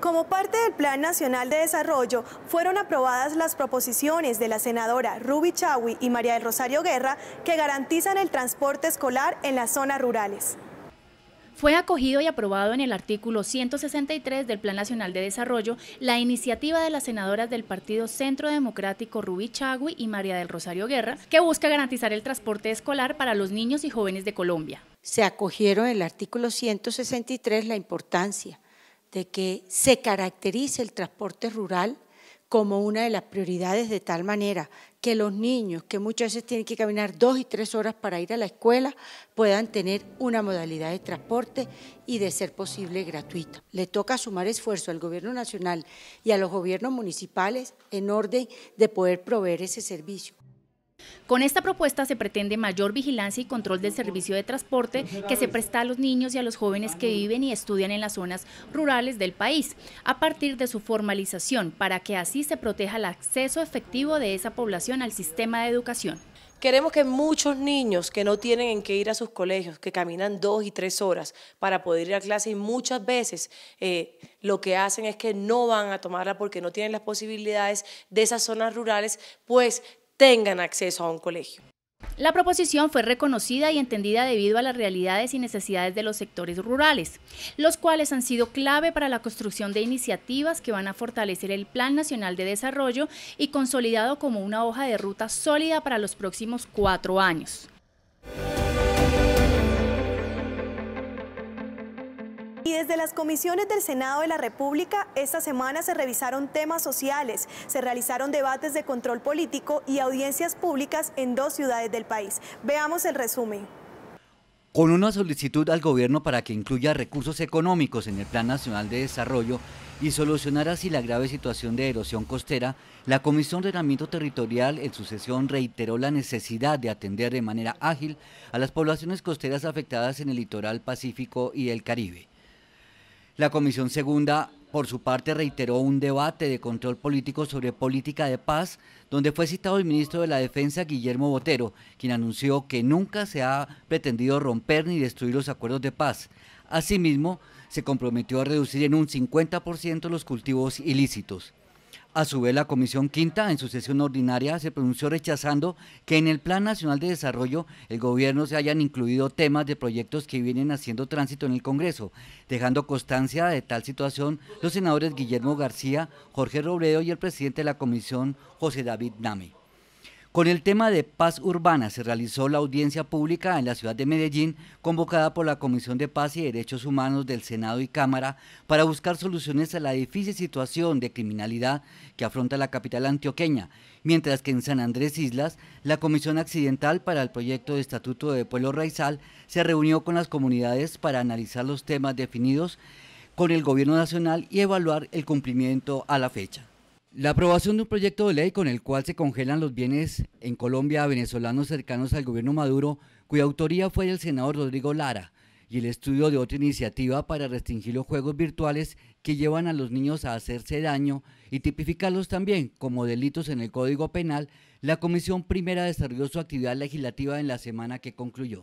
Como parte del Plan Nacional de Desarrollo, fueron aprobadas las proposiciones de la senadora Ruby Chagui y María del Rosario Guerra que garantizan el transporte escolar en las zonas rurales fue acogido y aprobado en el artículo 163 del Plan Nacional de Desarrollo la iniciativa de las senadoras del Partido Centro Democrático Rubí Chagui y María del Rosario Guerra, que busca garantizar el transporte escolar para los niños y jóvenes de Colombia. Se acogieron en el artículo 163 la importancia de que se caracterice el transporte rural como una de las prioridades de tal manera que los niños que muchas veces tienen que caminar dos y tres horas para ir a la escuela puedan tener una modalidad de transporte y de ser posible gratuita. Le toca sumar esfuerzo al gobierno nacional y a los gobiernos municipales en orden de poder proveer ese servicio. Con esta propuesta se pretende mayor vigilancia y control del servicio de transporte que se presta a los niños y a los jóvenes que viven y estudian en las zonas rurales del país, a partir de su formalización, para que así se proteja el acceso efectivo de esa población al sistema de educación. Queremos que muchos niños que no tienen en qué ir a sus colegios, que caminan dos y tres horas para poder ir a clase y muchas veces eh, lo que hacen es que no van a tomarla porque no tienen las posibilidades de esas zonas rurales, pues tengan acceso a un colegio. La proposición fue reconocida y entendida debido a las realidades y necesidades de los sectores rurales, los cuales han sido clave para la construcción de iniciativas que van a fortalecer el Plan Nacional de Desarrollo y consolidado como una hoja de ruta sólida para los próximos cuatro años. Y desde las comisiones del Senado de la República, esta semana se revisaron temas sociales, se realizaron debates de control político y audiencias públicas en dos ciudades del país. Veamos el resumen. Con una solicitud al gobierno para que incluya recursos económicos en el Plan Nacional de Desarrollo y solucionar así la grave situación de erosión costera, la Comisión de Ordenamiento Territorial en su sesión reiteró la necesidad de atender de manera ágil a las poblaciones costeras afectadas en el litoral pacífico y el Caribe. La Comisión Segunda, por su parte, reiteró un debate de control político sobre política de paz, donde fue citado el ministro de la Defensa, Guillermo Botero, quien anunció que nunca se ha pretendido romper ni destruir los acuerdos de paz. Asimismo, se comprometió a reducir en un 50% los cultivos ilícitos. A su vez, la Comisión Quinta, en su sesión ordinaria, se pronunció rechazando que en el Plan Nacional de Desarrollo el gobierno se hayan incluido temas de proyectos que vienen haciendo tránsito en el Congreso, dejando constancia de tal situación los senadores Guillermo García, Jorge Robledo y el presidente de la Comisión, José David Nami. Con el tema de paz urbana se realizó la audiencia pública en la ciudad de Medellín, convocada por la Comisión de Paz y Derechos Humanos del Senado y Cámara, para buscar soluciones a la difícil situación de criminalidad que afronta la capital antioqueña, mientras que en San Andrés Islas, la Comisión Accidental para el Proyecto de Estatuto de Pueblo Raizal se reunió con las comunidades para analizar los temas definidos con el Gobierno Nacional y evaluar el cumplimiento a la fecha. La aprobación de un proyecto de ley con el cual se congelan los bienes en Colombia a venezolanos cercanos al gobierno Maduro, cuya autoría fue el senador Rodrigo Lara, y el estudio de otra iniciativa para restringir los juegos virtuales que llevan a los niños a hacerse daño y tipificarlos también como delitos en el Código Penal, la Comisión Primera desarrolló su actividad legislativa en la semana que concluyó.